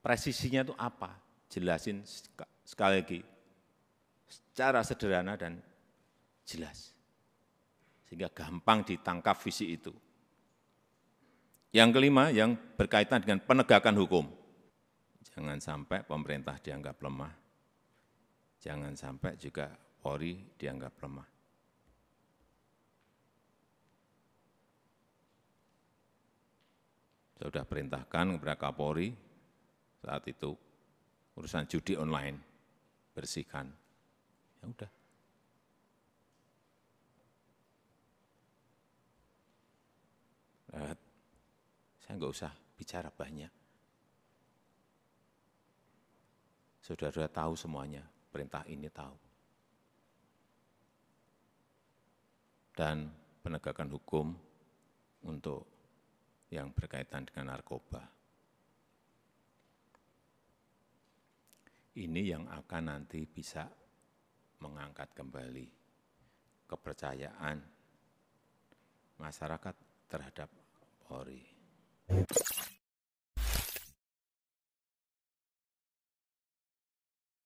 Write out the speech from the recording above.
Presisinya itu apa? Jelasin sekali lagi secara sederhana dan jelas. Sehingga gampang ditangkap visi itu. Yang kelima, yang berkaitan dengan penegakan hukum. Jangan sampai pemerintah dianggap lemah. Jangan sampai juga Polri dianggap lemah. Saya sudah perintahkan kepada Kapolri saat itu urusan judi online bersihkan ya udah saya nggak usah bicara banyak saudara tahu semuanya perintah ini tahu dan penegakan hukum untuk yang berkaitan dengan narkoba. ini yang akan nanti bisa mengangkat kembali kepercayaan masyarakat terhadap Polri.